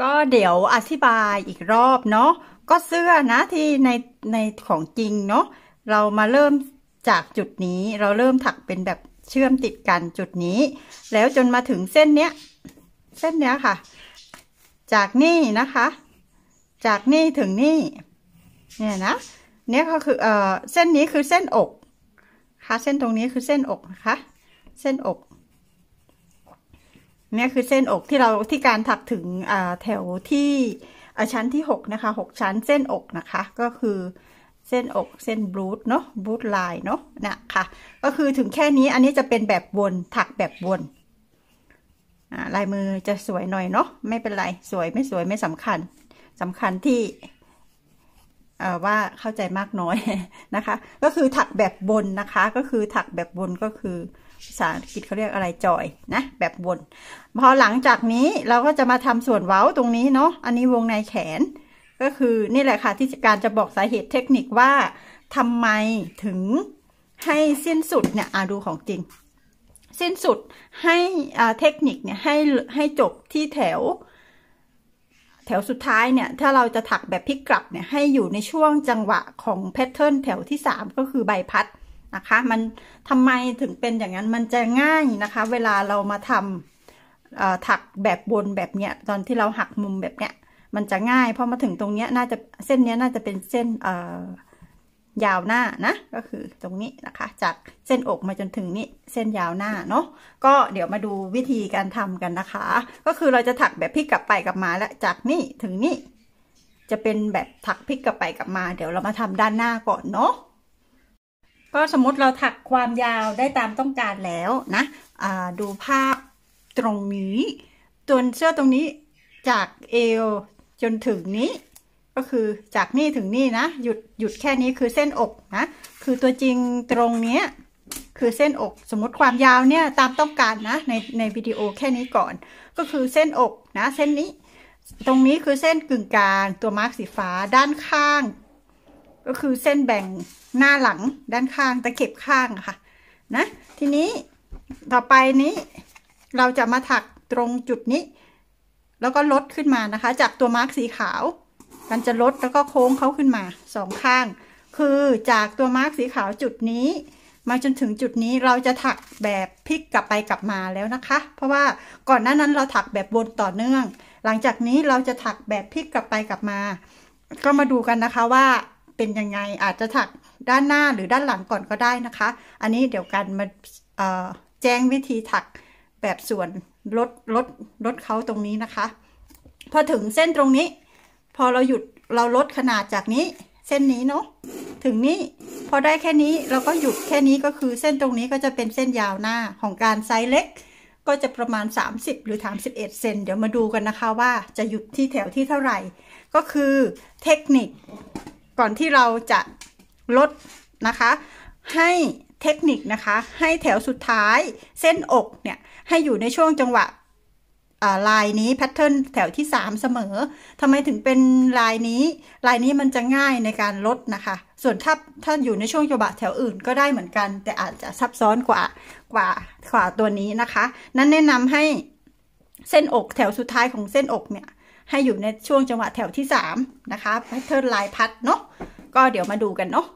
ก็เดี๋ยวอธิบายอีกรอบเนาะ ก็เสื้อนะที่ในในของจริงเนาะ เรามาเริ่มจากจุดนี้เราเริ่มถักเป็นแบบเชื่อมติดกันจุดนี้ แล้วจนมาถึงเส้นเนี้ย เส้นเนี้ยค่ะ จากนี่นะคะ จากนี่ถึงนี่เนี่ยนะเนี้ยก็คือเออเส้นนี้คือเส้นอกค่ะเส้นตรงนี้คือเส้นอกนะคะเส้นอกเนี่ยคือเส้นอกที่เราที่การถักถึงแถวที่ชั้นที่ 6 นะคะ 6 ชั้นเส้นอกนะคะ ก็คือเส้นอกเส้นบรูทเนาะบรูทลน์เนาะนะคะก็คือถึงแค่นี้อันนี้จะเป็นแบบวนถักแบบวนลายมือจะสวยหน่อยเนาะไม่เป็นไร สวยไม่สวยไม่สำคัญสำคัญที่ว่าเข้าใจมากน้อยนะคะ ก็คือถักแบบบนนะคะ ก็คือถักแบบบนก็คือภาษาอังกฤษเขาเรียกอะไรจอย นะ แบบวนพอหลังจากนี้เราก็จะมาทำส่วนเว้าตรงนี้เนาะอันนี้วงในแขน ก็คือ นี่แหละค่ะ ที่การจะบอกสาเหตุเทคนิคว่าทำไมถึงให้สิ้นสุดเนี่ยอาดูของจริง สิ้นสุดให้เทคนิคเนี่ยให้ให้จบที่แถวแถวสุดท้ายเนี่ย ถ้าเราจะถักแบบพลิกกลับเนี่ย ให้อยู่ในช่วงจังหวะของแพทเทิร์นแถวที่3ก็คือใบพัดนะคะ มันทำไมถึงเป็นอย่างนั้นมันจะง่ายนะคะ เวลาเรามาทำถักแบบบนแบบเนี้ย ตอนที่เราหักมุมแบบเนี้ยมันจะง่ายพอมาถึงตรงเนี้ยน่าจะเส้นเนี้ยน่าจะเป็นเส้นยาวหน้านะ ก็คือตรงนี้นะคะ จากเส้นอกมาจนถึงนี่เส้นยาวหน้าเนาะก็เดี๋ยวมาดูวิธีการทำกันนะคะ ก็คือเราจะถักแบบพลิกกลับไปกลับมา และจากนี่ถึงนี่จะเป็นแบบถักพลิกกลับไปกลับมา เดี๋ยวเรามาทำด้านหน้าก่อนเนาะก็สมมติเราถักความยาวได้ตามต้องการแล้วนะ ดูภาพตรงนี้ตัวเสื้อตรงนี้จากเอวจนถึงนี้ ก็คือจากนี่ถึงนี่นะ หยุดหยุดแค่นี้คือเส้นอกนะ คือตัวจริงตรงนี้คือเส้นอก สมมติความยาวเนี่ยตามต้องการนะ ในในวิดีโอแค่นี้ก่อน ก็คือเส้นอกนะเส้นนี้ ตรงนี้คือเส้นกึ่งกลางตัวมาร์กสีฟ้าด้านข้างก็คือเส้นแบ่งหน้าหลังด้านข้างตะเข็บข้างค่ะนะ ทีนี้ต่อไปนี้ เราจะมาถักตรงจุดนี้ แล้วก็ลดขึ้นมานะคะ จากตัวมาร์กสีขาว มันจะลดแล้วก็โค้งเขาขึ้นมาสองข้าง คือจากตัวมาร์กสีขาวจุดนี้ มาจนถึงจุดนี้เราจะถักแบบพลิกกลับไปกลับมาแล้วนะคะ เพราะว่าก่อนหน้านั้นเราถักแบบวนต่อเนื่อง หลังจากนี้เราจะถักแบบพลิกกลับไปกลับมา ก็มาดูกันนะคะว่าเป็นยังไงอาจจะถักด้านหน้าหรือด้านหลังก่อนก็ได้นะคะ อันนี้เดี๋ยวกันมาแจ้งวิธีถักแบบส่วนลดลดลดเขาตรงนี้นะคะ พอถึงเส้นตรงนี้ พอเราหยุดเราลดขนาดจากนี้เส้นนี้เนาะถึงนี้พอได้แค่นี้เราก็หยุดแค่นี้ก็คือเส้นตรงนี้ก็จะเป็นเส้นยาวหน้าของการไซส์เล็กก็จะประมาณ 30 หรือ 31เซนเดี๋ยวมาดูกันนะคะว่าจะหยุดที่แถวที่เท่าไหร่ ก็คือเทคนิคก่อนที่เราจะลดนะคะ ให้เทคนิคนะคะให้แถวสุดท้ายเส้นอกเนี่ย ให้อยู่ในช่วงจังหวะลายนี้แพทเทิร์นแถวที่3เสมอทำไมถึงเป็นลายนี้ลายนี้มันจะง่ายในการลดนะคะ ส่วนถ้าถ้าอยู่ในช่วงจังหวะแถวอื่นก็ได้เหมือนกัน แต่อาจจะซับซ้อนกว่ากว่า กว่าตัวนี้นะคะ นั้นแนะนำให้เส้นอกแถวสุดท้ายของเส้นอกเนี่ยให้อยู่ในช่วงจังหวะแถวที่3นะคะแพทเทิร์นลายพัดเนาะก็เดี๋ยวมาดูกันเนาะ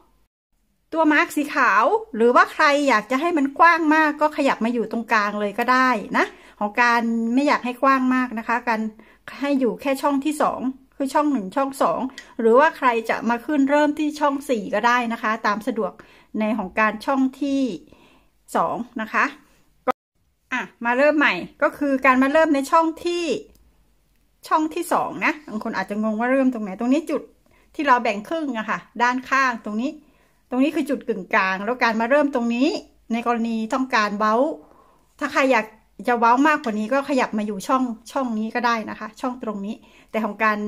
ตัวมาร์กสีขาว หรือว่าใครอยากจะให้มันกว้างมาก ก็ขยับมาอยู่ตรงกลางเลยก็ได้นะของการไม่อยากให้กว้างมากนะคะ การให้อยู่แค่ช่องที่2คือช่องหนึ่งช่องสองหรือว่าใครจะมาขึ้นเริ่มที่ช่องสี่ก็ได้นะคะ ตามสะดวกในของการช่องที่สองนะคะอ่ะมาเริ่มใหม่ก็คือการมาเริ่มในช่องที่ช่องที่สองนะบางคนอาจจะงงว่าเริ่มตรงไหนตรงนี้จุดที่เราแบ่งครึ่งอะค่ะด้านข้างตรงนี้ตรงนี้คือจุดกึ่งกลาง แล้วการมาเริ่มตรงนี้ในกรณีต้องการเบ้า ถ้าใครอยากจะเว้ามากกว่านี้ก็ขยับมาอยู่ช่องช่องนี้ก็ได้นะคะ ช่องตรงนี้ แต่ของการ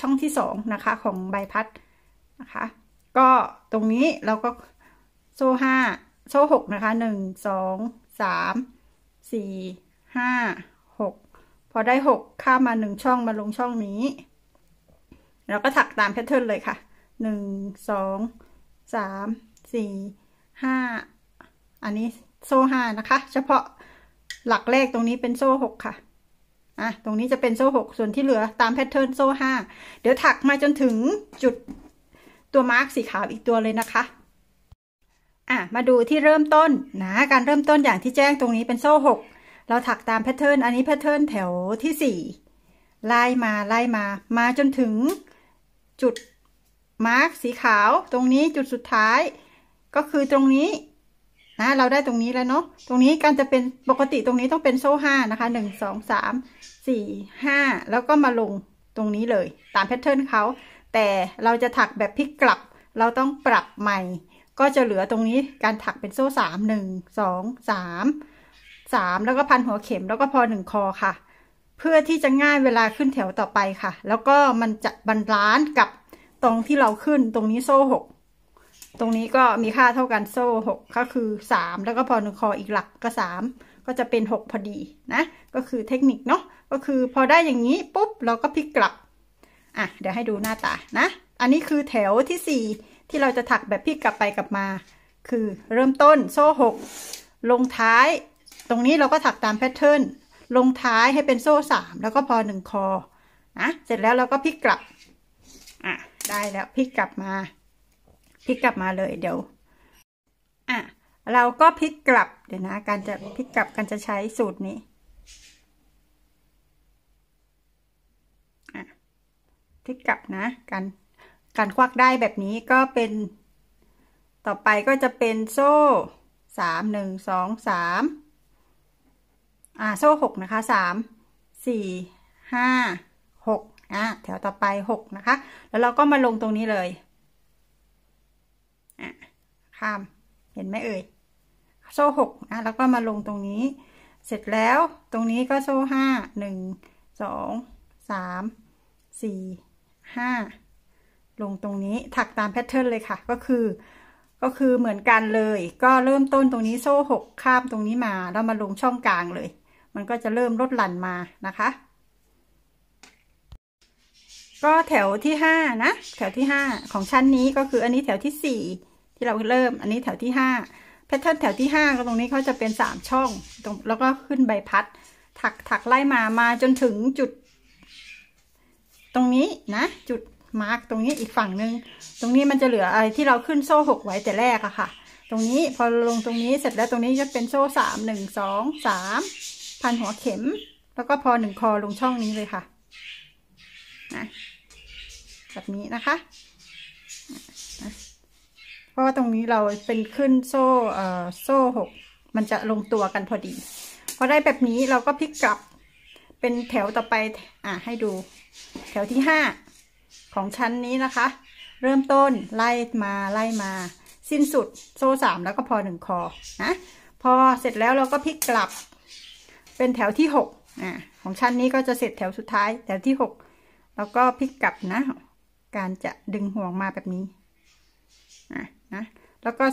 ช่องที่สองนะคะของใบพัดนะคะก็ตรงนี้เราก็โซ่ห้าโซ่หกนะคะหนึ่งสองสามสี่ห้าพอได้หกข้ามมาหนึ่งช่องมาลงช่องนี้เราก็ถักตามแพทเทิร์นเลยค่ะหนึ่งสองสามสี่ห้าอันนี้โซ่ห้านะคะ เฉพาะหลักแรกตรงนี้เป็นโซ่หกค่ะ อ่ะ ตรงนี้จะเป็นโซ่หกส่วนที่เหลือตามแพทเทิร์นโซ่ห้าเดี๋ยวถักมาจนถึงจุดตัวมาร์กสีขาวอีกตัวเลยนะคะ อ่ะ มาดูที่เริ่มต้นนะ การเริ่มต้นอย่างที่แจ้งตรงนี้เป็นโซ่หกเราถักตามแพทเทิร์นอันนี้แพทเทิร์นแถวที่สี่ไล่มาไล่มามาจนถึงจุด มาร์กสีขาวตรงนี้จุดสุดท้ายก็คือตรงนี้นะเราได้ตรงนี้แล้วเนาะตรงนี้การจะเป็นปกติตรงนี้ต้องเป็นโซ่ห้านะคะหนึ่งสองสามสี่ห้าแล้วก็มาลงตรงนี้เลยตามแพทเทิร์นเขาแต่เราจะถักแบบพลิกกลับ เราต้องปรับใหม่ ก็จะเหลือตรงนี้การถักเป็นโซ่สามหนึ่งสองสามสามแล้วก็พันหัวเข็มแล้วก็พอหนึ่งคอค่ะ เพื่อที่จะง่ายเวลาขึ้นแถวต่อไปค่ะ แล้วก็มันจะบรรลานกับตรงที่เราขึ้น ตรงนี้โซ่หกตรงนี้ก็มีค่าเท่ากันโซ่หกก็คือสามแล้วก็พอหนึ่งคออีกหลักก็สามก็จะเป็นหกพอดีนะ ก็คือเทคนิคเนาะก็คือพอได้อย่างนี้ปุ๊บเราก็พลิกกลับอ่ะเดี๋ยวให้ดูหน้าตานะ อันนี้คือแถวที่สี่ที่เราจะถักแบบพลิกกลับไปกลับมา คือเริ่มต้นโซ่หกลงท้ายตรงนี้เราก็ถักตามแพทเทิร์นลงท้ายให้เป็นโซ่สาม แล้วก็พอหนึ่งคอ นะ เสร็จแล้วเราก็พลิกกลับ อ่ะ ได้แล้วพลิกกลับมา พลิกกลับมาเลยเดี๋ยว อ่ะ เราก็พลิกกลับเดี๋ยวนะ การจะพลิกกลับการจะใช้สูตรนี้ พลิกกลับนะการ การควักได้แบบนี้ก็เป็น ต่อไปก็จะเป็นโซ่สามหนึ่งสองสามอ่า โซ่หกนะคะสามสี่ห้าหกอ่ะแถวต่อไปหกนะคะ แล้วเราก็มาลงตรงนี้เลยอ่ะข้าม เห็นไหมเอ่ยโซ่หกอ่ะแล้วก็มาลงตรงนี้ เสร็จแล้ว ตรงนี้ก็โซ่ห้าหนึ่งสองสามสี่ห้าลงตรงนี้ถักตามแพทเทิร์นเลยค่ะ ก็คือ ก็คือเหมือนกันเลย ก็เริ่มต้นตรงนี้โซ่หกข้ามตรงนี้มาแล้วมาลงช่องกลางเลยมันก็จะเริ่มลดหลั่นมานะคะ ก็แถวที่ห้านะ แถวที่ห้าของชั้นนี้ก็คืออันนี้แถวที่สี่ที่เราเริ่ม อันนี้แถวที่ห้าแพทเทิร์นแถวที่ห้าก็ตรงนี้เขาจะเป็นสามช่องตรงแล้วก็ขึ้นใบพัด ถักถักไล่มามาจนถึงจุด ตรงนี้นะจุดมาร์กตรงนี้อีกฝั่งหนึ่งตรงนี้มันจะเหลืออะไรที่เราขึ้นโซ่หกไว้แต่แรกอะค่ะ ตรงนี้พอลงตรงนี้เสร็จแล้วตรงนี้จะเป็นโซ่สามหนึ่งสองสามพันหัวเข็มแล้วก็พอหนึ่งคอลงช่องนี้เลยค่ะนะแบบนี้นะคะ เพราะว่าตรงนี้เราเป็นขึ้นโซ่โซ่หกมันจะลงตัวกันพอดี พอได้แบบนี้เราก็พลิกกลับ เป็นแถวต่อไป อ่าให้ดู แถวที่ห้าของชั้นนี้นะคะ เริ่มต้นไล่มาไล่มา สิ้นสุด โซ่สามแล้วก็พอหนึ่งคอนะพอเสร็จแล้วเราก็พลิกกลับเป็นแถวที่หกอ่ของชั้นนี้ก็จะเสร็จแถวสุดท้าย แถวที่หก แล้วก็พลิกกลับนะ การจะดึงห่วงมาแบบนี้ อ่ะนะ แล้วก็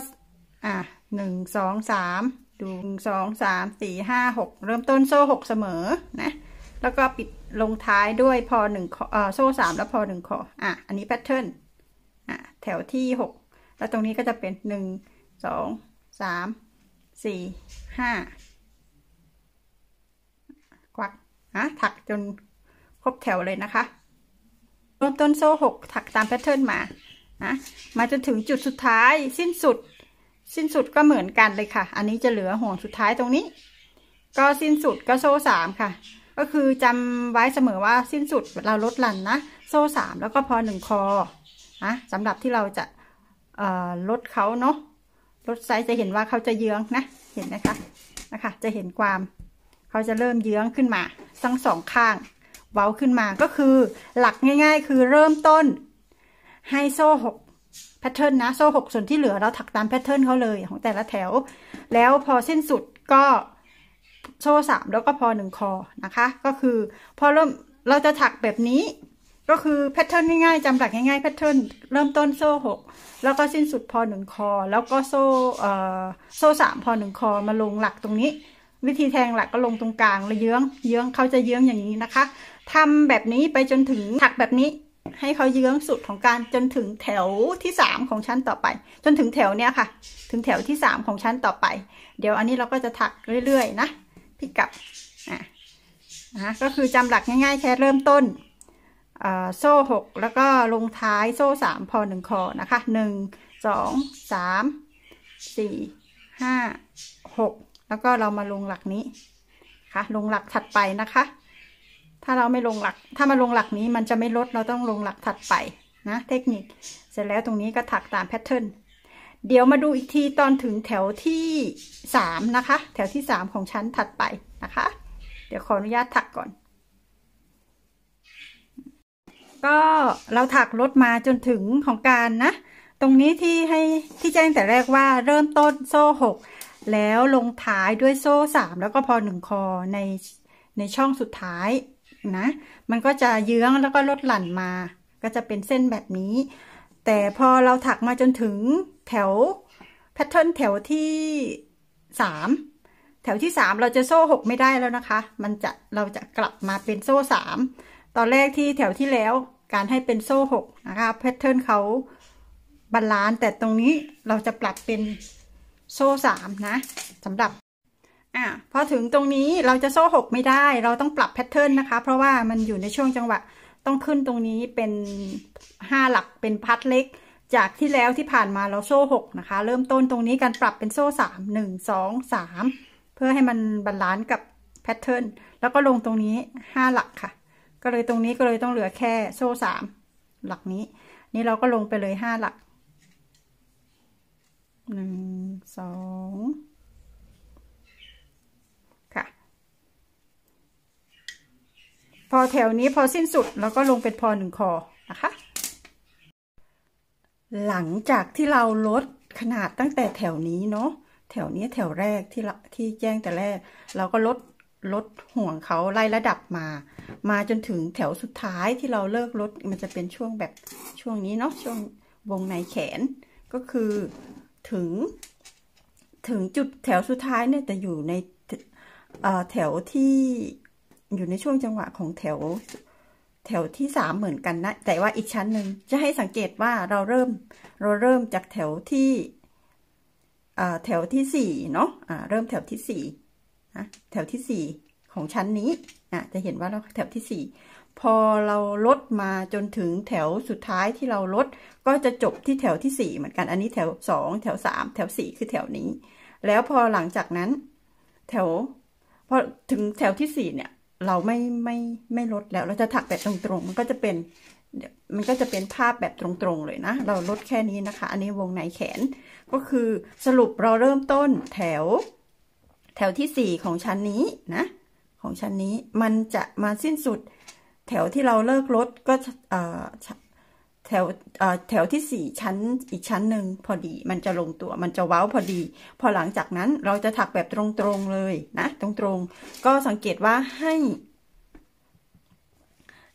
อ่ะหนึ่ง สอง สามดูสอง สาม สี่ ห้าหก เริ่มต้นโซ่หกเสมอ นะ แล้วก็ปิดลงท้ายด้วยพอหนึ่งคออโซ่สามแล้วพอหนึ่งคออ่ะ อันนี้แพทเทิร์นอ่ะ แถวที่หก แล้วตรงนี้ก็จะเป็นหนึ่ง สอง สาม สี่ ห้านะถักจนครบแถวเลยนะคะรวมต้นโซ่หกถักตามแพทเทิร์นมานะมาจนถึงจุดสุดท้ายสิ้นสุด สิ้นสุดก็เหมือนกันเลยค่ะ อันนี้จะเหลือห่วงสุดท้ายตรงนี้ ก็สิ้นสุดก็โซ่สามค่ะ ก็คือจำไว้เสมอว่าสิ้นสุดเราลดหลั่นนะ โซ่สามแล้วก็พอหนึ่งคอนะสำหรับที่เราจะลดเขาเนาะลดไซส์จะเห็นว่าเขาจะเยื้องนะ เห็นไหมคะนะคะ จะเห็นความเขาจะเริ่มเยื้องขึ้นมา ทั้งสองข้างเว้าขึ้นมาก็คือหลักง่าย ๆ คือเริ่มต้นให้โซ่หกแพทเทิร์นนะ โซ่หกส่วนที่เหลือเราถักตามแพทเทิร์นเขาเลยของแต่ละแถว แล้วพอสิ้นสุดก็โซ่สามแล้วก็พอหนึ่งคอนะคะ ก็คือพอเริ่มเราจะถักแบบนี้ ก็คือแพทเทิร์นง่ายๆจำหลักง่ายๆแพทเทิร์นเริ่มต้นโซ่หกแล้วก็สิ้นสุดพอหนึ่งคอ แล้วก็โซ่โซ่สามพอหนึ่งคอมาลงหลักตรงนี้วิธีแทงหลักก็ลงตรงกลางรลเยื้องเยื้อง เขาจะเยื้องอย่างนี้นะคะ ทำแบบนี้ไปจนถึงถักแบบนี้ให้เขาเยื้องสุดของการจนถึงแถวที่สามของชั้นต่อไป จนถึงแถวเนี้ยค่ะ ถึงแถวที่สามของชั้นต่อไป เดี๋ยวอันนี้เราก็จะถักเรื่อยๆนะพี่กับอ่ะนะก็คือจำหลักง่ายๆแค่เริ่มต้น โซ่หกแล้วก็ลงท้ายโซ่สามพอหนึ่งคอนะคะ หนึ่ง สอง สาม สี่ ห้า หกแล้วก็เรามาลงหลักนี้ค่ะลงหลักถัดไปนะคะ ถ้าเราไม่ลงหลัก ถ้ามาลงหลักนี้มันจะไม่ลดเราต้องลงหลักถัดไปนะเทคนิคเสร็จแล้วตรงนี้ก็ถักตามแพทเทิร์นเดี๋ยวมาดูอีกทีตอนถึงแถวที่สามนะคะ แถวที่สามของชั้นถัดไปนะคะ เดี๋ยวขออนุญาตถักก่อน ก็เราถักลดมาจนถึงของการนะ ตรงนี้ที่ให้ที่แจ้งแต่แรกว่าเริ่มต้นโซ่หกแล้วลงท้ายด้วยโซ่สามแล้วก็พอหนึ่งคอในในช่องสุดท้ายนะ มันก็จะเยื้องแล้วก็ลดหลั่นมา ก็จะเป็นเส้นแบบนี้ แต่พอเราถักมาจนถึงแถวแพทเทิร์นแถวที่สามแถวที่สามเราจะโซ่หกไม่ได้แล้วนะคะ มันจะเราจะกลับมาเป็นโซ่สามตอนแรกที่แถวที่แล้วการให้เป็นโซ่หกนะคะแพทเทิร์นเขาบาลานซ์แต่ตรงนี้เราจะปรับเป็นโซ่สามนะสำหรับ อ่ะพอถึงตรงนี้เราจะโซ่หกไม่ได้ เราต้องปรับแพทเทิร์นนะคะ เพราะว่ามันอยู่ในช่วงจังหวะ ต้องขึ้นตรงนี้เป็นห้าหลักเป็นพัดเล็ก จากที่แล้วที่ผ่านมาเราโซ่หกนะคะ เริ่มต้นตรงนี้การปรับเป็นโซ่สามหนึ่งสองสามเพื่อให้มันบาลานซ์กับแพทเทิร์นแล้วก็ลงตรงนี้ห้าหลักค่ะ ก็เลยตรงนี้ก็เลยต้องเหลือแค่โซ่สามหลักนี้ นี่เราก็ลงไปเลยห้าหลักหนึ่งสองค่ะพอแถวนี้พอสิ้นสุดเราก็ลงเป็นพอหนึ่งคอนะคะ หลังจากที่เราลดขนาดตั้งแต่แถวนี้เนาะแถวนี้แถวแรกที่ที่แจ้งแต่แรกเราก็ลดลดห่วงเขาไล่ระดับมา มาจนถึงแถวสุดท้ายที่เราเลิกลดมันจะเป็นช่วงแบบช่วงนี้เนาะช่วงวงในแขนก็คือถึงถึงจุดแถวสุดท้ายเนี่ยแต่อยู่ในแถวที่อยู่ในช่วงจังหวะของแถวแถวที่สามเหมือนกันนะ แต่ว่าอีกชั้นหนึ่งจะให้สังเกตว่าเราเริ่มเราเริ่มจากแถวที่แถวที่สี่เนาะะเริ่มแถวที่สี่แถวที่สี่ของชั้นนี้จะเห็นว่าเราแถวที่สี่พอเราลดมาจนถึงแถวสุดท้ายที่เราลดก็จะจบที่แถวที่สี่เหมือนกัน อันนี้แถวสองแถวสามแถวสี่คือแถวนี้ แล้วพอหลังจากนั้นแถวพอถึงแถวที่สี่เนี่ย เราไม่ไม่ไม่ลดแล้ว เราจะถักแบบตรงๆมันก็จะเป็นมันก็จะเป็นภาพแบบตรง ๆ เลยนะ เราลดแค่นี้นะคะ อันนี้วงในแขนก็คือสรุปเราเริ่มต้นแถว แถวที่สี่ของชั้นนี้นะ ของชั้นนี้มันจะมาสิ้นสุดแถวที่เราเลิกรถก็แถวแถวที่สี่ชั้นอีกชั้นหนึ่งพอดีมันจะลงตัวมันจะ เว้า พอดี พอหลังจากนั้นเราจะถักแบบตรง ๆ เลยนะ ตรงๆก็สังเกตว่าให้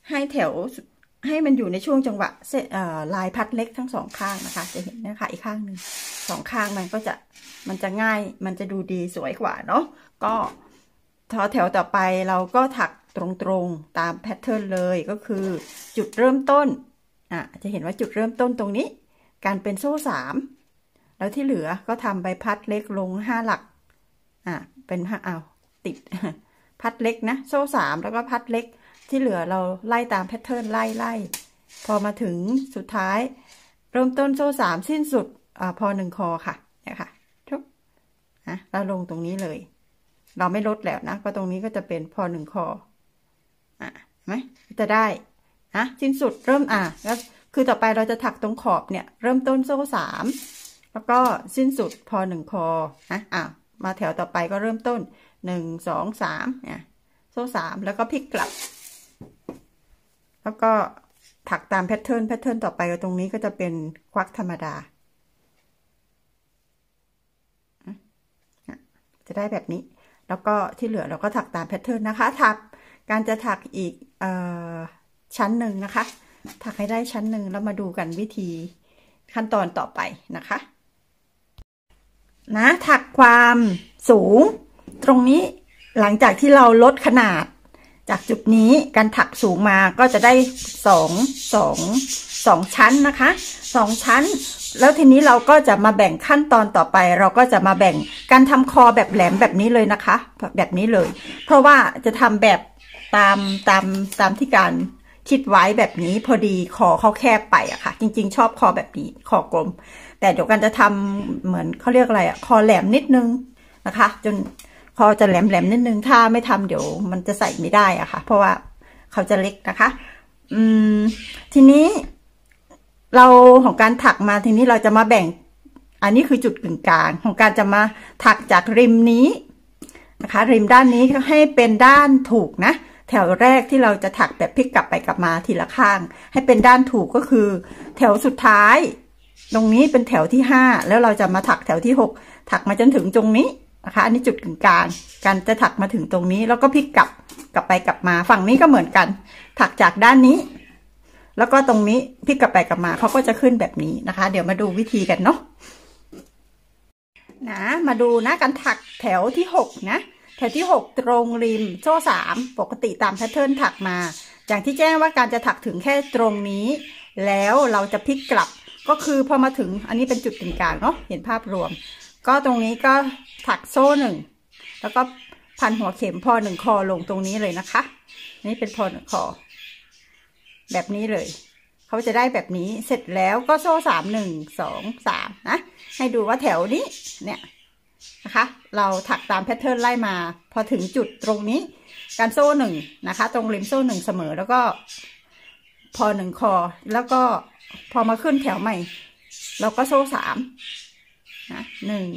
ให้แถวให้มันอยู่ในช่วงจังหวะลายพัดเล็กทั้งสองข้างนะคะ จะเห็นนะคะอีกข้างหนึ่งสองข้างมันก็จะมันจะง่ายมันจะดูดีสวยกว่าเนาะก็ทอแถวต่อไปเราก็ถักตรงๆตามแพทเทิร์นเลยก็คือจุดเริ่มต้นอ่ะจะเห็นว่าจุดเริ่มต้นตรงนี้ การเป็นโซ่สามแล้วที่เหลือก็ทำใบพัดเล็กลงห้าหลักอ่ะเป็นห้าเอาติด พัดเล็ก นะ โซ่สามแล้วก็พัดเล็กที่เหลือเราไล่ตามแพทเทิร์นไล่ไล่พอมาถึงสุดท้าย เริ่มต้นโซ่สามสิ้นสุดอ่าพอหนึ่งคอค่ะ เนี่ยค่ะทุก่ะ เราลงตรงนี้เลย เราไม่ลดแล้วนะก็ตรงนี้ก็จะเป็นพอหนึ่งคออ่ะไหมจะได้นะสิ้นสุดเริ่มอ่ะแล้วคือต่อไปเราจะถักตรงขอบเนี่ย เริ่มต้นโซ่สามแล้วก็สิ้นสุดพอหนึ่งคอนะอ่ะมาแถวต่อไปก็เริ่มต้นหนึ่งสองสามเนี่ย โซ่สามแล้วก็พลิกกลับ แล้วก็ถักตามแพทเทิร์นแพทเทิร์นต่อไปตรงนี้ก็จะเป็นควักธรรมดาจะได้แบบนี้ แล้วก็ที่เหลือเราก็ถักตามแพทเทิร์นนะคะ ถักการจะถักอีกอชั้นหนึ่งนะคะ ถักให้ได้ชั้นหนึ่งแล้วมาดูกันวิธีขั้นตอนต่อไปนะคะ นะถักความสูงตรงนี้หลังจากที่เราลดขนาด จากจุดนี้การถักสูงมาก็จะได้สอง สองสองชั้นนะคะสองชั้น แล้วทีนี้เราก็จะมาแบ่งขั้นตอนต่อไป เราก็จะมาแบ่งการทำคอแบบแหลมแบบนี้เลยนะคะ แบบนี้เลย เพราะว่าจะทำแบบตามตามตามที่การคิดไว้แบบนี้ พอดีคอเขาแคบไปอะค่ะจริง ๆ ชอบคอแบบนี้คอกลม แต่เดี๋ยวกันจะทำเหมือนเขาเรียกอะไรอะคอแหลมนิดนึง นะคะ จนคอจะแหลมแหลมนิดนึงถ้าไม่ทำเดี๋ยว มันจะใส่ไม่ได้อะค่ะเพราะว่าเขาจะเล็กนะคะ อืม ทีนี้ เราของการถักมาทีนี้เราจะมาแบ่ง อันนี้คือจุดกึ่งกลางของการจะมาถักจากริมนี้ นะคะ ริมด้านนี้ให้เป็นด้านถูกนะแถวแรกที่เราจะถักแบบพลิกกลับไปกลับมาทีละข้าง ให้เป็นด้านถูกก็คือ แถวสุดท้าย ตรงนี้เป็นแถวที่ห้าแล้วเราจะมาถักแถวที่หกถักมาจนถึงตรงนี้นะคะ อันนี้จุดกึ่งกลางการจะถักมาถึงตรงนี้ แล้วก็พลิกกลับกลับไปกลับมา ฝั่งนี้ก็เหมือนกัน ถักจากด้านนี้ แล้วก็ตรงนี้พลิกกลับไปกลับมาเขาก็จะขึ้นแบบนี้นะคะ เดี๋ยวมาดูวิธีกันเนาะนะมาดูนะการถักแถวที่หกนะแถวที่ 6 ตรงริมโซ่3ปกติตามแพทเทิร์นถักมา อย่างที่แจ้งว่าการจะถักถึงแค่ตรงนี้ แล้วเราจะพลิกกลับ ก็คือพอมาถึงอันนี้เป็นจุดกึงกลางเนาะเห็นภาพรวม ก็ตรงนี้ก็ถักโซ่หนึ่งแล้วก็พันหัวเข็มพอหนึ่งคอลงตรงนี้เลยนะคะนี่เป็นพอหนึ่งคอ แบบนี้เลยเขาจะได้แบบนี้เสร็จแล้วก็โซ่สามหนึ่งสองสามนะให้ดูว่าแถวนี้เนี่ยนะคะ เราถักตามแพทเทิร์น ไล่มาพอถึงจุดตรงนี้ การโซ่หนึ่งนะคะตรงริมโซ่หนึ่งเสมอ แล้วก็พอหนึ่งคอแล้วก็พอมาขึ้นแถวใหม่เราก็โซ่สามนะหนึ่ง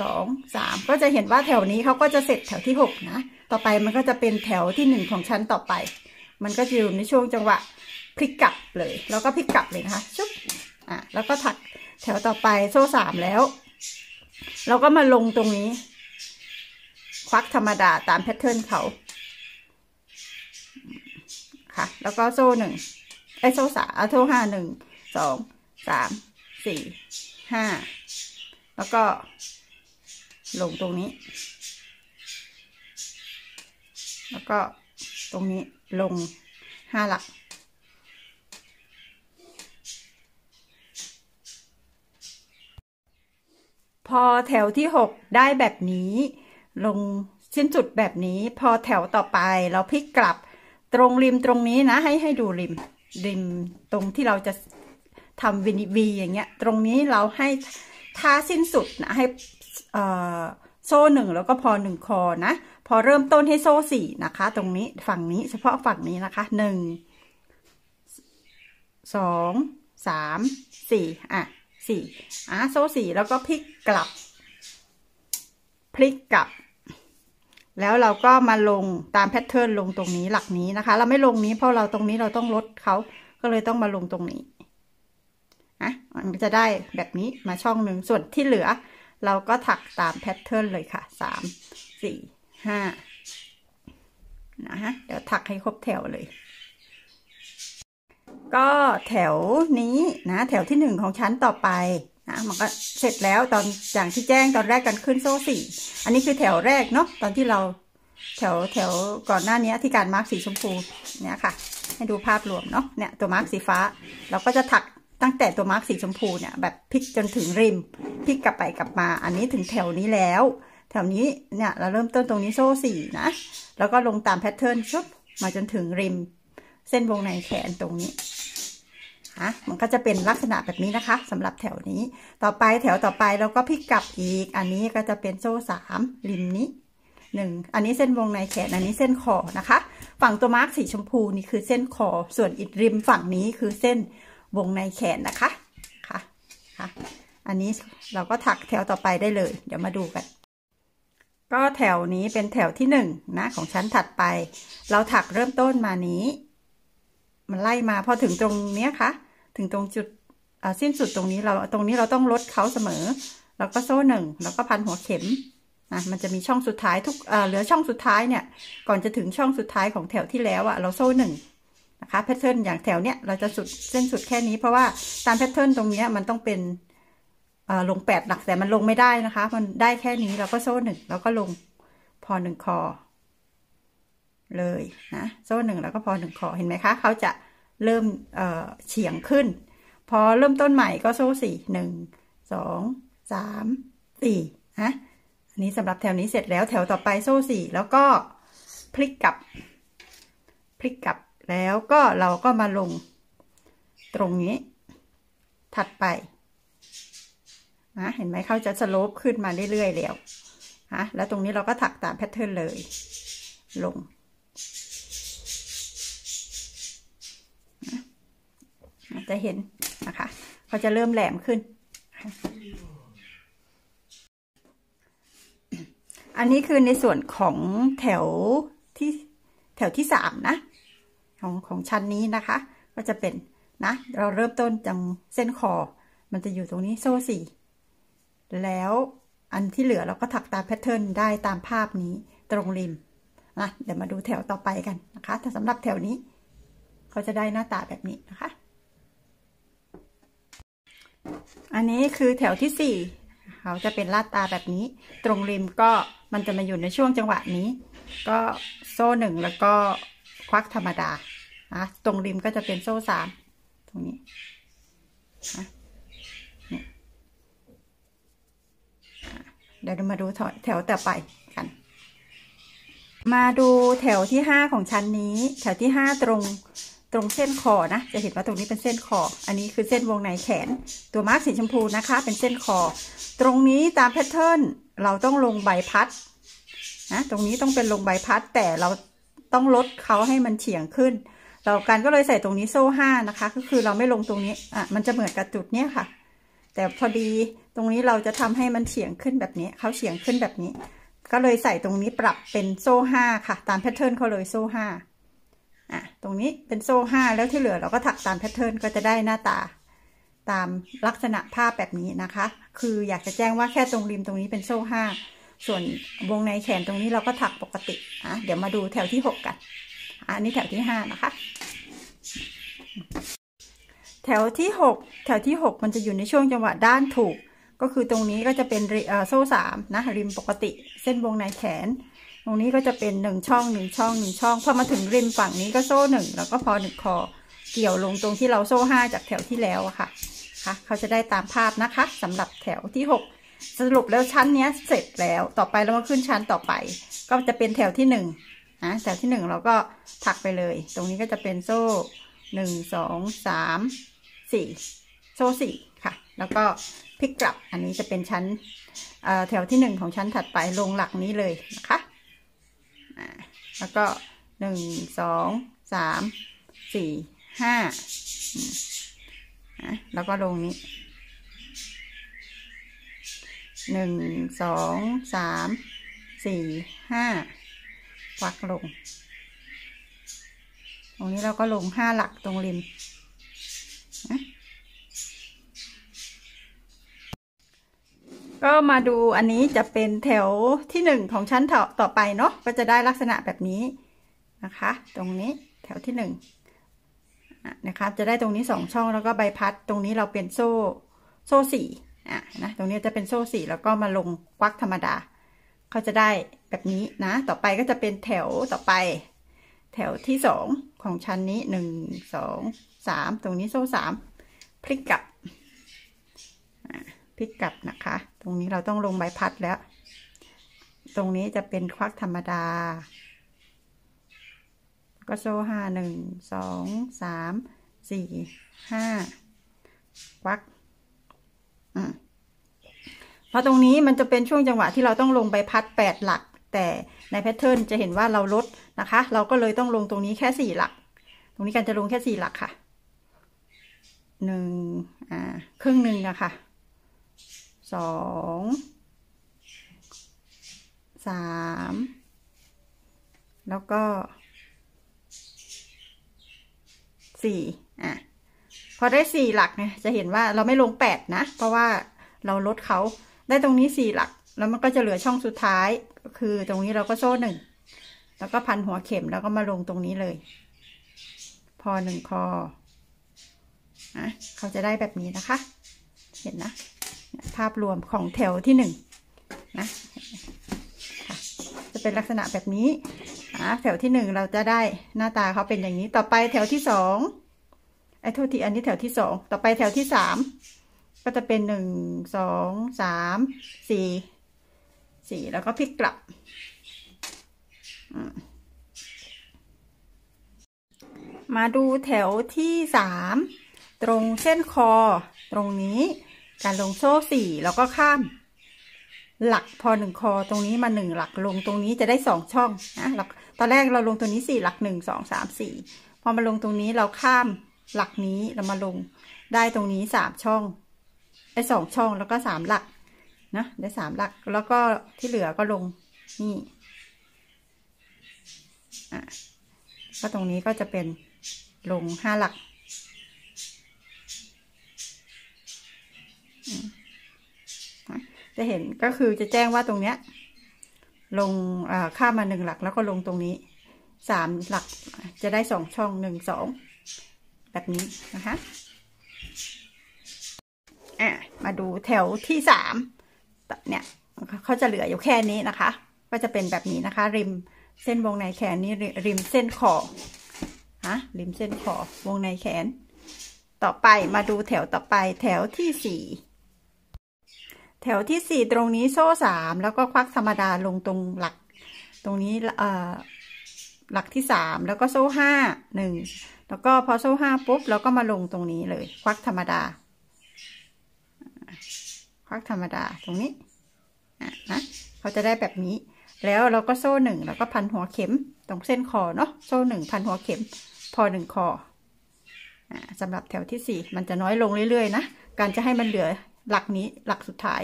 สองสามก็จะเห็นว่าแถวนี้เขาก็จะเสร็จแถวที่หกนะต่อไปมันก็จะเป็นแถวที่หนึ่งของชั้นต่อไป มันก็จะอยู่ในช่วงจังหวะพลิกกลับเลยแล้วก็พลิกกลับเลยนะคะชุบอ่ะ แล้วก็ถักแถวต่อไปโซ่สามแล้วเราก็มาลงตรงนี้ ควักธรรมดาตามแพทเทิร์นเขาค่ะ แล้วก็โซ่หนึ่งไอโซ่สามโซ่ห้าหนึ่งสอง สาม สี่ ห้า แล้วก็ลงตรงนี้ แล้วก็ตรงนี้ลงห้าหลักพอแถวที่6ได้แบบนี้ ลงสิ้นจุดแบบนี้ พอแถวต่อไปเราพลิกกลับตรงริมตรงนี้นะ ให้ให้ดูริมริมตรงที่เราจะทำวินิวีอย่างเงี้ย ตรงนี้เราให้ท่าสิ้นสุดนะ ให้โซ่หนึ่งแล้วก็พอหนึ่งคอนะ พอเริ่มต้นให้โซ่สี่นะคะตรงนี้ฝั่งนี้เฉพาะฝั่งนี้นะคะหนึ่งสอง สาม สี่อ่ะสี่อ่ะโซ่สี่แล้วก็พลิกกลับ พลิกกลับ แล้วเราก็มาลงตามแพทเทิร์นลงตรงนี้หลักนี้นะคะเราไม่ลงนี้ เพราะเราตรงนี้เราต้องลดเขา ก็เลยต้องมาลงตรงนี้นะมันจะได้แบบนี้มาช่องหนึ่งส่วนที่เหลือ เราก็ถักตามแพทเทิร์นเลยค่ะสามสี่ห้านะฮะเดี๋ยวถักให้ครบแถวเลยก็แถวนี้นะ แถวที่หนึ่งของชั้นต่อไปนะมันก็เสร็จแล้วตอนอย่างที่แจ้งตอนแรกกันขึ้นโซ่สี่อันนี้คือแถวแรกเนาะตอนที่เรา แถวแถวก่อนหน้านี้ที่การมาร์กสีชมพูเนี่ยค่ะ ให้ดูภาพรวมเนาะเนี่ยตัวมาร์กสีฟ้า เราก็จะถักตั้งแต่ตัวมาร์กสีชมพูเนี่ยแบบพลิกจนถึงริมพลิกกลับไปกลับมา อันนี้ถึงแถวนี้แล้ว แถวนี้เนี่ยเราเริ่มต้นตรงนี้โซ่สี่นะแล้วก็ลงตามแพทเทิร์นชุบมาจนถึงริม เส้นวงในแขนตรงนี้ะมันก็จะเป็นลักษณะแบบนี้นะคะ สำหรับแถวนี้ต่อไปแถวต่อไปเราก็พลิกกลับอีก อันนี้ก็จะเป็นโซ่สามริมนี้หนึ่งอันนี้เส้นวงในแขนอันนี้เส้นคอนะคะ ฝั่งตัวมาร์กสีชมพูนี่คือเส้นคอส่วนอีกริมฝั่งนี้คือเส้นวงในแขนนะคะค่ะค่ะ อันนี้เราก็ถักแถวต่อไปได้เลย เดี๋ยวมาดูกัน ก็แถวนี้เป็นแถวที่หนึ่งนะของชั้นถัดไป เราถักเริ่มต้นมานี้ มันไล่มาพอถึงตรงเนี้ยคะ่ะถึงตรงจุดสิ้นสุดตรงนี้ เราตรงนี้เราต้องลดเขาเสมอ แล้วก็โซ่หนึ่งแล้วก็พันหัวเข็มนะมันจะมีช่องสุดท้ายทุกเหลือช่องสุดท้ายเนี่ยก่อนจะถึงช่องสุดท้ายของแถวที่แล้วอะเราโซ่หนึ่งนะคะแพทเทิร์นอย่างแถวเนี้ยเราจะสุดเส้นสุดแค่นี้เพราะว่าตามแพทเทิร์นตรงเนี้ย มันต้องเป็นลงแปดหลักแต่มันลงไม่ได้นะคะ มันได้แค่นี้เราก็โซ่หนึ่งแล้วก็ลงพอหนึ่งคอ เลยนะโซ่หนึ่งแล้วก็พอหนึ่งคอเห็นไหมคะเขาจะเริ่มเฉียงขึ้น พอเริ่มต้นใหม่ก็โซ่สี่หนึ่งสองสามสี่ฮะอันนี้สำหรับแถวนี้เสร็จแล้ว แถวต่อไปโซ่สี่แล้วก็พลิกกลับพลิกกลับแล้วก็เราก็มาลงตรงนี้ ถัดไปนะเห็นไหมเขาจะสโลปขึ้นมาเรื่อยๆแล้วฮะแล้วตรงนี้เราก็ถักตามแพทเทิร์นเลย ลงจะเห็นนะคะ เขาจะเริ่มแหลมขึ้น อันนี้คือในส่วนของแถวที่แถวที่สามนะ ของของชั้นนี้นะคะ ก็จะเป็นนะเราเริ่มต้นจากเส้นคอ มันจะอยู่ตรงนี้โซ่สี่แล้วอันที่เหลือเราก็ถักตามแพทเทิร์นได้ตามภาพนี้ ตรงริมนะเดี๋ยวมาดูแถวต่อไปกันนะคะแต่สำหรับแถวนี้เขาจะได้หน้าตาแบบนี้นะคะอันนี้คือแถวที่สี่เขาจะเป็นลาดตาแบบนี้ ตรงริมก็มันจะมาอยู่ในช่วงจังหวะนี้ ก็โซ่หนึ่งแล้วก็ควักธรรมดาอะตรงริมก็จะเป็นโซ่สามตรงนี้เดี๋ยวมาดูแถวต่อไปกัน มาดูแถวที่ห้าของชั้นนี้ แถวที่ห้าตรงตรงเส้นคอนะ จะเห็นว่าตรงนี้เป็นเส้นคออันนี้คือเส้นวงในแขน ตัวมาร์กสีชมพูนะคะ เป็นเส้นคอ ตรงนี้ตามแพทเทิร์นเราต้องลงใบพัด นะ ตรงนี้ต้องเป็นลงใบพัด แต่เราต้องลดเขาให้มันเฉียงขึ้น เราการก็เลยใส่ตรงนี้โซ่ห้านะคะ ก็คือเราไม่ลงตรงนี้ อ่ะ มันจะเหมือนกับจุดเนี้ยค่ะ แต่พอดีตรงนี้เราจะทำให้มันเฉียงขึ้นแบบนี้เขาเฉียงขึ้นแบบนี้ ก็เลยใส่ตรงนี้ปรับเป็นโซ่ห้าค่ะ ตามแพทเทิร์นเขาเลยโซ่ห้าอ่ะตรงนี้เป็นโซ่ห้าแล้วที่เหลือเราก็ถักตามแพทเทิร์นก็จะได้หน้าตา ตามลักษณะผ้าแบบนี้นะคะ คืออยากจะแจ้งว่าแค่ตรงริมตรงนี้เป็นโซ่ห้าส่วนวงในแขนตรงนี้เราก็ถักปกติอ่ะเดี๋ยวมาดูแถวที่หกกันอันนี้แถวที่ห้านะคะ แถวที่หกแถวที่หกมันจะอยู่ในช่วงจังหวะด้านถูก ก็คือตรงนี้ก็จะเป็นโซ่สามนะ ริมปกติเส้นวงในแขนรงนี้ก็จะเป็นหนึ่งช่องหนึ่งช่องหนึ่งช่อง พอมาถึงริมฝั่งนี้ก็โซ่หนึ่งแล้วก็พอหนึ่งคอเกี่ยวลงตรงที่เราโซ่ห้าจากแถวที่แล้วอะค่ะค่ะเขาจะได้ตามภาพนะคะ สำหรับแถวที่หกสรุปแล้วชั้นเนี้ยเสร็จแล้วต่อไปเรามาขึ้นชั้นต่อไป ก็จะเป็นแถวที่หนึ่งนะแถวที่หนึ่งเราก็ถักไปเลย ตรงนี้ก็จะเป็นโซ่หนึ่งสองสามสี่โซ่สี่ค่ะ แล้วก็พลิกกลับ อันนี้จะเป็นชั้นแถวที่หนึ่งของชั้นถัดไปลงหลักนี้เลยนะคะแล้วก็หนึ่งสองสามสี่ห้าแล้วก็ลงนี้หนึ่งสองสามสี่ห้าควักลง ตรงนี้เราก็ลงห้าหลักตรงริมก็มาดูอันนี้จะเป็นแถวที่หนึ่งของชั้นต่อไปเนาะก็จะได้ลักษณะแบบนี้ นะคะ ตรงนี้แถวที่หนึ่งนะคะจะได้ตรงนี้สองช่องแล้วก็ใบพัด ตรงนี้เราเป็นโซ่ โซ่สี่อ่ะนะตรงนี้จะเป็นโซ่สี่แล้วก็มาลงควักธรรมดาเขาจะได้แบบนี้นะ ต่อไปก็จะเป็นแถวต่อไป แถวที่สองของชั้นนี้หนึ่งสองสาม ตรงนี้โซ่สามพลิกกลับ อ่พลิกกลับนะคะ ตรงนี้เราต้องลงใบพัดแล้ว ตรงนี้จะเป็นควักธรรมดา ก็โซ่ห้าหนึ่งสองสามสี่ห้าควักเพราะตรงนี้มันจะเป็นช่วงจังหวะ ที่เราต้องลงใบพัดแปดหลัก แต่ในแพทเทิร์นจะเห็นว่าเราลดนะคะ เราก็เลยต้องลงตรงนี้แค่สี่หลัก ตรงนี้การจะลงแค่สี่หลักค่ะ หนึ่งอ่าครึ่งหนึ่งอะค่ะสอง สาม แล้วก็ สี่ อ่ะ พอได้สี่หลักเนี่ยจะเห็นว่าเราไม่ลงแปดนะ เพราะว่าเราลดเขาได้ตรงนี้สี่หลัก แล้วมันก็จะเหลือช่องสุดท้ายก็คือตรงนี้เราก็โซ่หนึ่ง แล้วก็พันหัวเข็มแล้วก็มาลงตรงนี้เลย พอหนึ่งคอนะเขาจะได้แบบนี้นะคะ เห็นนะภาพรวมของแถวที่หนึ่งนะ จะเป็นลักษณะแบบนี้แถวที่หนึ่งเราจะได้หน้าตาเขาเป็นอย่างนี้ ต่อไปแถวที่สองไอ้โทษทีอันนี้แถวที่สอง ต่อไปแถวที่สาม ก็จะเป็นหนึ่งสองสาม สี่ สี่แล้วก็พลิกกลับ มาดูแถวที่สาม ตรงเส้นคอตรงนี้การลงโซ่สี่แล้วก็ข้าม หลัก พอหนึ่งคอตรงนี้มาหนึ่งหลัก ลงตรงนี้จะได้สองช่องนะหลักตอนแรกเราลงตรงนี้สี่หลักหนึ่ง สอง สาม สี่ พอมาลงตรงนี้เราข้ามหลักนี้ เรามาลงได้ตรงนี้สามช่องไอ้สองช่องแล้วก็สามหลักนะได้สามหลักแล้วก็ที่เหลือก็ลงนี่อ่ะก็ตรงนี้ก็จะเป็นลงห้าหลักจะเห็นก็คือจะแจ้งว่าตรงเนี้ย ลงค่ามาหนึ่งหลักแล้วก็ลงตรงนี้ สามหลัก จะได้สองช่องหนึ่งสอง แบบนี้นะคะอ่ะมาดูแถวที่สาม เนี่ยเขาจะเหลืออยู่แค่นี้นะคะ ก็จะเป็นแบบนี้นะคะ ริมเส้นวงในแขนนี่ริมเส้นคอฮะริมเส้นคอวงในแขน ต่อไปมาดูแถวต่อไปแถวที่สี่แถวที่สี่ตรงนี้โซ่สามแล้วก็ควักธรรมดาลงตรงหลัก ตรงนี้เอ่อหลักที่สามแล้วก็โซ่ห้าหนึ่งแล้วก็พอโซ่ห้าปุ๊บเราก็มาลงตรงนี้เลย ควักธรรมดา ควักธรรมดาตรงนี้นะเขาจะได้แบบนี้ แล้วเราก็โซ่หนึ่งแล้วก็พันหัวเข็มตรงเส้นคอเนาะโซ่หนึ่งพันหัวเข็ม พอหนึ่งคอสำหรับแถวที่สี่มันจะน้อยลงเรื่อยๆนะการจะให้มันเหลือหลักนี้หลักสุดท้าย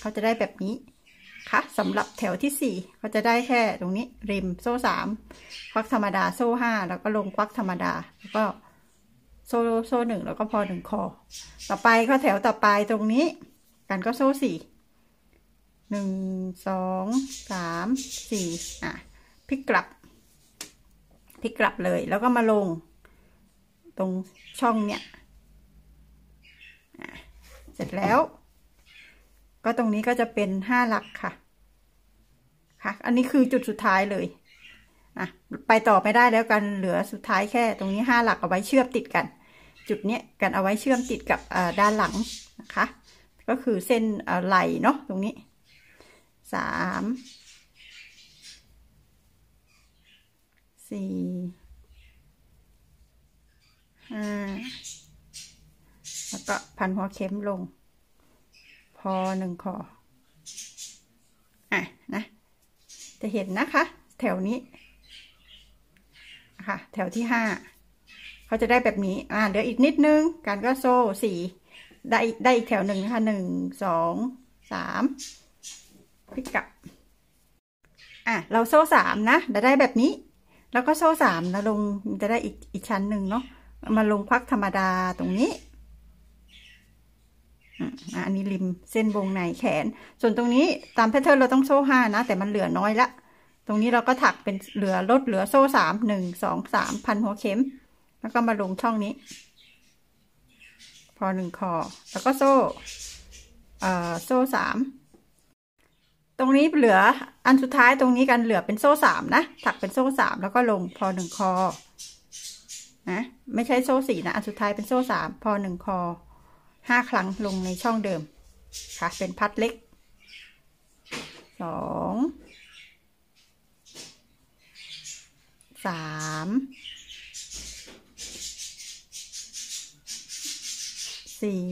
เขาจะได้แบบนี้ค่ะสำหรับแถวที่สี่เขาจะได้แค่ ตรงนี้ ริมโซ่สมควักธรรมดา โซ่ห้าแล้วก็ลงควักธรรมดา แล้วก็ โซ่โซ่หนึ่งแล้วก็พอหนึ่งคอ ต่อไปก็แถวต่อไปตรงนี้ กันก็โซ่สี่หนึ่งสองสามสี่อ่ะพลิกกลับพลิกกลับเลยแล้วก็มาลง ตรงช่องเนี้ยเสร็จแล้ว ก็ตรงนี้ก็จะเป็นห้าหลักค่ะ ค่ะ อันนี้คือจุดสุดท้ายเลย อ่ะ ไปต่อไม่ได้แล้วกันเหลือสุดท้ายแค่ ตรงนี้ห้าหลักเอาไว้เชื่อมติดกัน จุดเนี้ยกันเอาไว้เชื่อมติดกับด้านหลังนะคะ ก็คือเส้นไหลเนาะ ตรงนี้สามสี่ห้าแล้วก็พันหัวเข็มลง พอหนึ่งคออ่ะนะ จะเห็นนะคะ แถวนี้ ค่ะ แถวที่ห้าเขาจะได้แบบนี้อ่าเดี๋ยวอีกนิดนึงการก็โซ่สี่ได้ได้อีกแถวหนึ่งนะคะหนึ่งสองสามพลิกกลับ อ่ะเราโซ่สามนะจะได้แบบนี้ แล้วก็โซ่สามนะลงจะได้อีกอีกชั้นหนึ่งเนาะมาลงควักธรรมดาตรงนี้อันนี้ริมเส้นวงในแขน ส่วนตรงนี้ตามแพทเทิร์นเราต้องโซ่ห้านะแต่มันเหลือน้อยละ ตรงนี้เราก็ถักเป็นเหลือลดเหลือโซ่สามหนึ่งสองสามพันหัวเข็ม แล้วก็มาลงช่องนี้ พอหนึ่งคอแล้วก็โซ่เอ่อโซ่สามตรงนี้เหลืออันสุดท้ายตรงนี้กันเหลือเป็นโซ่สามนะถักเป็นโซ่สามแล้วก็ลงพอหนึ่งคอนะไม่ใช่โซ่สี่นะอันสุดท้ายเป็นโซ่สามพอหนึ่งคอห้าครั้งลงในช่องเดิม ค่ะ เป็นพัดเล็กสองสามสี่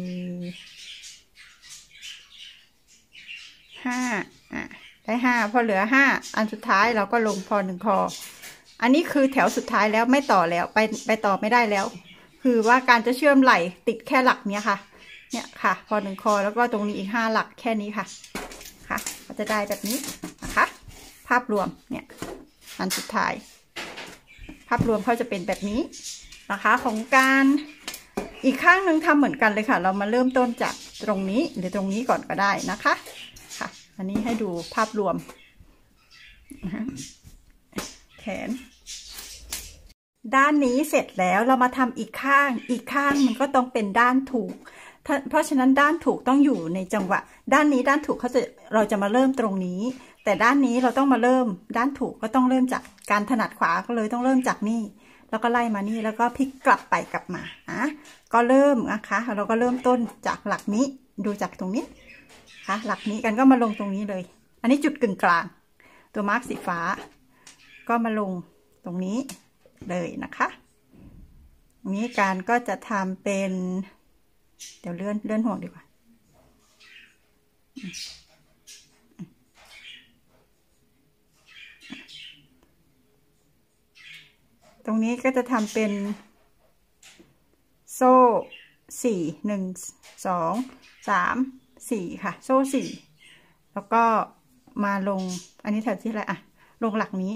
ห้าอ่ะได้ห้าพอเหลือห้าอันสุดท้ายเราก็ลงพอหนึ่งคอ อันนี้คือแถวสุดท้ายแล้วไม่ต่อแล้ว ไปไปต่อไม่ได้แล้ว คือว่าการจะเชื่อมไหลติดแค่หลักเนี้ยค่ะเนี่ยค่ะ พอหนึ่งคอ แล้วก็ตรงนี้อีกห้าหลักแค่นี้ค่ะ ค่ะก็จะได้แบบนี้นะคะ ภาพรวม เนี่ยอันสุดท้าย ภาพรวมเขาจะเป็นแบบนี้นะคะของการ อีกข้างหนึ่งทำเหมือนกันเลยค่ะ เรามาเริ่มต้นจากตรงนี้หรือตรงนี้ก่อนก็ได้นะคะ ค่ะ อันนี้ให้ดูภาพรวม แขน ด้านนี้เสร็จแล้ว เรามาทำอีกข้าง อีกข้างมันก็ต้องเป็นด้านถูกเพราะฉะนั้นด้านถูกต้องอยู่ในจังหวะด้านนี้ด้านถูกเขาจะเราจะมาเริ่มตรงนี้ แต่ด้านนี้เราต้องมาเริ่ม ด้านถูกก็ต้องเริ่มจากการถนัดขวาก็เลยต้องเริ่มจากนี่แล้วก็ไล่มานี่ แล้วก็พลิกกลับไปกลับมาอ่ะก็เริ่มนะคะ เราก็เริ่มต้นจากหลักนี้ ดูจากตรงนี้ค่ะ หลักนี้กันก็มาลงตรงนี้เลย อันนี้จุดกึ่งกลาง ตัวมาร์กสีฟ้า ก็มาลงตรงนี้เลยนะคะนี้การก็จะทำเป็นเดี๋ยวเลื่อนเลื่อนห่วงดีกว่า ตรงนี้ก็จะทำเป็น โซ่ สี่ หนึ่ง สอง สาม สี่ค่ะ โซ่สี่ แล้วก็มาลง อันนี้แถวที่อะไรอะลงหลักนี้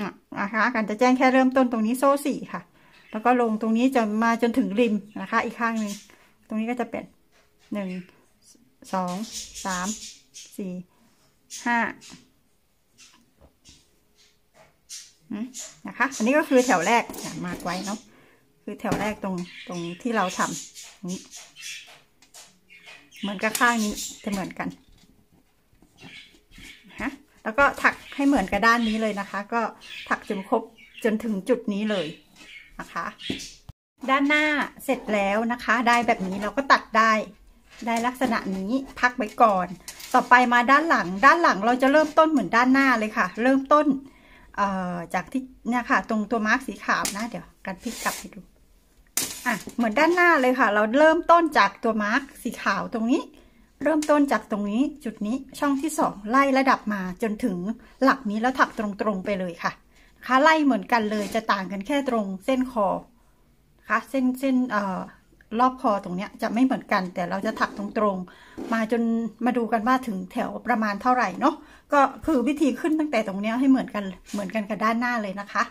อ่ะนะคะการจะแจ้งแค่เริ่มต้นตรงนี้โซ่สี่ค่ะแล้วก็ลงตรงนี้จะมาจนถึงริมนะคะ อีกข้างหนึ่งตรงนี้ก็จะเป็นหนึ่งสองสามสี่ห้านะคะอันนี้ก็คือแถวแรกมาไว้เนาะคือแถวแรกตรงตรงที่เราทำนี้ เหมือนกับข้างนี้จะเหมือนกันฮะแล้วก็ถักให้เหมือนกับด้านนี้เลยนะคะ ก็ถักจนครบจนถึงจุดนี้เลยนะคะ ด้านหน้าเสร็จแล้วนะคะ ได้แบบนี้เราก็ตัดได้ได้ลักษณะนี้พักไว้ก่อน ต่อไปมาด้านหลัง ด้านหลังเราจะเริ่มต้นเหมือนด้านหน้าเลยค่ะ เริ่มต้นจากที่เนี่ยค่ะตรงตัวมาร์กสีขาวนะเดี๋ยวกันพลิกกลับให้ดูอ่ะเหมือนด้านหน้าเลยค่ะ เราเริ่มต้นจากตัวมาร์กสีขาวตรงนี้ เริ่มต้นจากตรงนี้จุดนี้ช่องที่สองไล่ระดับมา จนถึงหลักนี้แล้วถักตรงๆไปเลยค่ะคะไล่เหมือนกันเลยจะต่างกันแค่ตรงเส้นคอคะ เส้นเส้นเอ่อรอบคอตรงเนี้ยจะไม่เหมือนกัน แต่เราจะถักตรงตรงมาจนมาดูกันว่าถึงแถวประมาณเท่าไหร่เนาะก็คือวิธีขึ้นตั้งแต่ตรงเนี้ยให้เหมือนกันเหมือนกันกับด้านหน้าเลยนะคะ